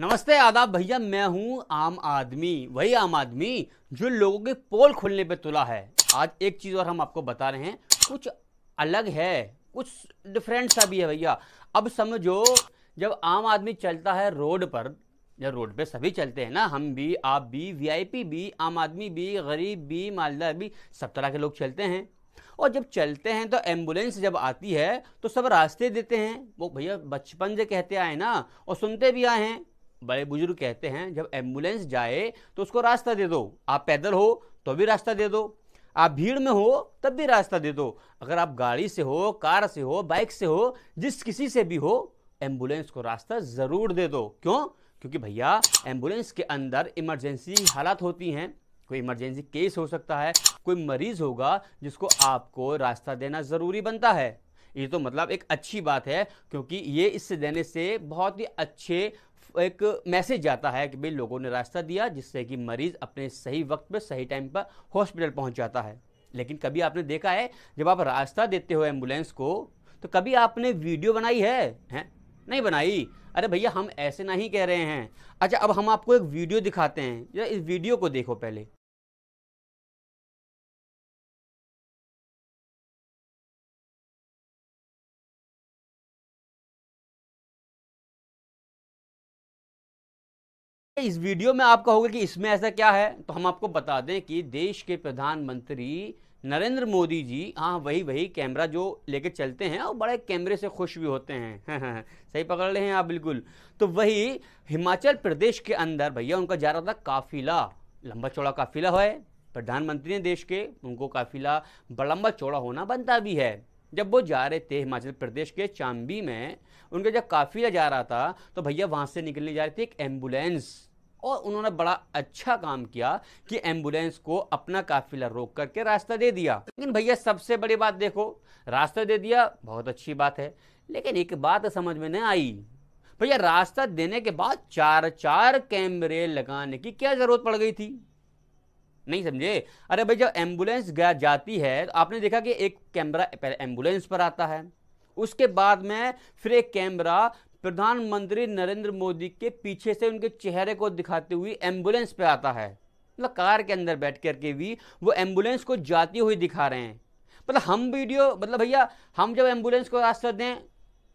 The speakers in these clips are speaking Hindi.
नमस्ते आदाब भैया मैं हूं आम आदमी वही आम आदमी जो लोगों के पोल खोलने पे तुला है आज एक चीज़ और हम आपको बता रहे हैं कुछ अलग है कुछ डिफरेंट सा भी है भैया अब समझो जब आम आदमी चलता है रोड पर या रोड पे सभी चलते हैं ना हम भी आप भी वीआईपी भी आम आदमी भी गरीब भी मालदार भी सब तरह के लोग चलते हैं और जब चलते हैं तो एम्बुलेंस जब आती है तो सब रास्ते देते हैं वो भैया बचपन से कहते आए ना और सुनते भी आए हैं बड़े बुजुर्ग कहते हैं जब एम्बुलेंस जाए तो उसको रास्ता दे दो आप पैदल हो तो भी रास्ता दे दो आप भीड़ में हो तब भी रास्ता दे दो अगर आप गाड़ी से हो कार से हो बाइक से हो जिस किसी से भी हो एम्बुलेंस को रास्ता ज़रूर दे दो क्यों क्योंकि भैया एम्बुलेंस के अंदर इमरजेंसी हालात होती हैं कोई इमरजेंसी केस हो सकता है कोई मरीज होगा जिसको आपको रास्ता देना ज़रूरी बनता है ये तो मतलब एक अच्छी बात है क्योंकि ये इससे देने से बहुत ही अच्छे एक मैसेज जाता है कि भाई लोगों ने रास्ता दिया जिससे कि मरीज़ अपने सही वक्त पर सही टाइम पर हॉस्पिटल पहुंच जाता है लेकिन कभी आपने देखा है जब आप रास्ता देते हो एम्बुलेंस को तो कभी आपने वीडियो बनाई है, हैं नहीं बनाई अरे भैया हम ऐसे नहीं कह रहे हैं अच्छा अब हम आपको एक वीडियो दिखाते हैं या इस वीडियो को देखो पहले इस वीडियो में आप कहोगे कि इसमें ऐसा क्या है तो हम आपको बता दें कि देश के प्रधानमंत्री नरेंद्र मोदी जी हाँ वही वही कैमरा जो लेके चलते हैं और बड़े कैमरे से खुश भी होते हैं सही पकड़ रहे हैं आप बिल्कुल तो वही हिमाचल प्रदेश के अंदर भैया उनका जा रहा था काफिला लंबा चौड़ा काफिला है प्रधानमंत्री ने देश के उनको काफिला बड़ा लंबा चौड़ा होना बनता भी है जब वो जा रहे थे हिमाचल प्रदेश के चांबी में उनका जब काफिला जा रहा था तो भैया वहाँ से निकलने जा रही थी एक एम्बुलेंस और उन्होंने बड़ा अच्छा काम किया कि एम्बुलेंस को अपना काफिला रोक करके रास्ता दे दिया लेकिन भैया सबसे बड़ी बात देखो रास्ता दे दिया बहुत अच्छी बात है लेकिन एक बात समझ में नहीं आई भैया रास्ता देने के बाद चार चार कैमरे लगाने की क्या ज़रूरत पड़ गई थी नहीं समझे अरे भाई जब एम्बुलेंस गया जाती है तो आपने देखा कि एक कैमरा पहले एम्बुलेंस पर आता है उसके बाद में फिर एक कैमरा प्रधानमंत्री नरेंद्र मोदी के पीछे से उनके चेहरे को दिखाते हुए एम्बुलेंस पे आता है मतलब कार के अंदर बैठ कर के भी वो एम्बुलेंस को जाती हुई दिखा रहे हैं मतलब हम वीडियो मतलब भैया हम जब एम्बुलेंस को रास्ता दें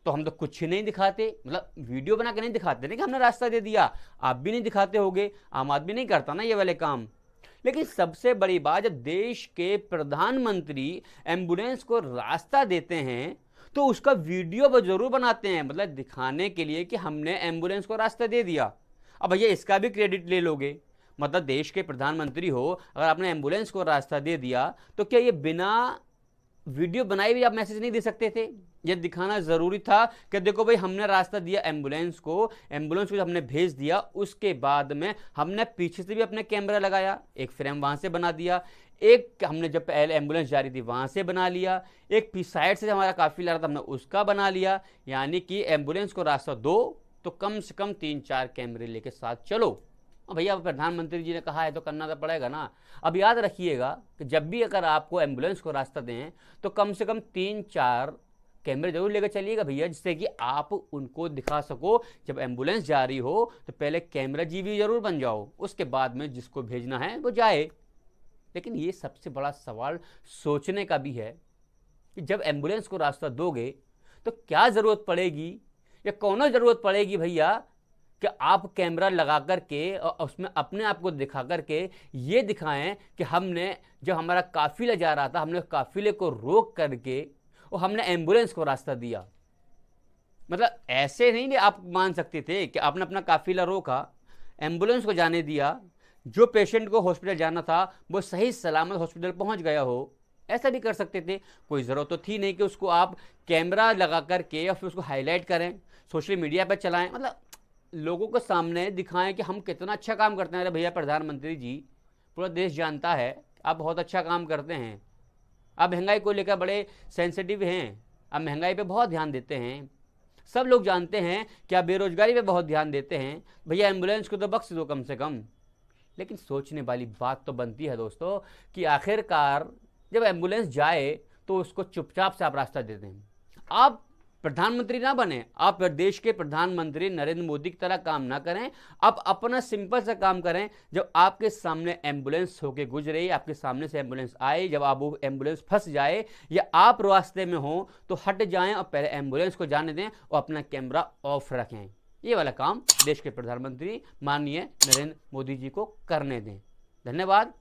तो हम तो कुछ ही नहीं दिखाते मतलब वीडियो बना के नहीं दिखाते ना कि हमने रास्ता दे दिया आप भी नहीं दिखाते होगे आम आदमी नहीं करता ना ये वाले काम लेकिन सबसे बड़ी बात जब देश के प्रधानमंत्री एम्बुलेंस को रास्ता देते हैं तो उसका वीडियो जरूर बनाते हैं मतलब दिखाने के लिए कि हमने एम्बुलेंस को रास्ता दे दिया अब भैया इसका भी क्रेडिट ले लोगे मतलब देश के प्रधानमंत्री हो अगर आपने एम्बुलेंस को रास्ता दे दिया तो क्या ये बिना वीडियो बनाई भी आप मैसेज नहीं दे सकते थे ये दिखाना ज़रूरी था कि देखो भाई हमने रास्ता दिया एम्बुलेंस को एम्बुलेंस को हमने भेज दिया उसके बाद में हमने पीछे से भी अपने कैमरा लगाया एक फ्रेम वहाँ से बना दिया एक हमने जब पहले एम्बुलेंस जा रही थी वहाँ से बना लिया एक साइड से हमारा काफ़ी रहा था हमने उसका बना लिया यानी कि एम्बुलेंस को रास्ता दो तो कम से कम तीन चार कैमरे लेके साथ चलो भैया प्रधानमंत्री जी ने कहा है तो करना तो पड़ेगा ना अब याद रखिएगा कि जब भी अगर आपको एम्बुलेंस को रास्ता दें तो कम से कम तीन चार कैमरे जरूर लेकर चलिएगा भैया जिससे कि आप उनको दिखा सको जब एम्बुलेंस जा रही हो तो पहले कैमरा जी भी जरूर बन जाओ उसके बाद में जिसको भेजना है वो जाए लेकिन ये सबसे बड़ा सवाल सोचने का भी है कि जब एम्बुलेंस को रास्ता दोगे तो क्या ज़रूरत पड़ेगी या कौन ज़रूरत पड़ेगी भैया कि आप कैमरा लगा कर के और उसमें अपने आप को दिखा कर के ये दिखाएं कि हमने जब हमारा काफ़िला जा रहा था हमने काफ़िले को रोक करके और हमने एम्बुलेंस को रास्ता दिया मतलब ऐसे नहीं आप मान सकते थे कि आपने अपना काफ़िला रोका एम्बुलेंस को जाने दिया जो पेशेंट को हॉस्पिटल जाना था वो सही सलामत हॉस्पिटल पहुंच गया हो ऐसा भी कर सकते थे कोई ज़रूरत तो थी नहीं कि उसको आप कैमरा लगा करके या फिर उसको हाईलाइट करें सोशल मीडिया पर चलाएं मतलब लोगों के सामने दिखाएं कि हम कितना अच्छा काम करते हैं अरे भैया प्रधानमंत्री जी पूरा देश जानता है आप बहुत अच्छा काम करते हैं आप महंगाई को लेकर बड़े सेंसिटिव हैं आप महंगाई पे बहुत ध्यान देते हैं सब लोग जानते हैं कि आप बेरोजगारी पे बहुत ध्यान देते हैं भैया एम्बुलेंस को तो बख्श दो कम से कम लेकिन सोचने वाली बात तो बनती है दोस्तों कि आखिरकार जब एम्बुलेंस जाए तो उसको चुपचाप से आप रास्ता दे दें आप प्रधानमंत्री ना बने आप देश के प्रधानमंत्री नरेंद्र मोदी की तरह काम ना करें आप अपना सिंपल सा काम करें जब आपके सामने एम्बुलेंस होके गुजरे आपके सामने से एम्बुलेंस आए जब आप वो एम्बुलेंस फंस जाए या आप रास्ते में हो तो हट जाएं और पहले एम्बुलेंस को जाने दें और अपना कैमरा ऑफ रखें ये वाला काम देश के प्रधानमंत्री माननीय नरेंद्र मोदी जी को करने दें धन्यवाद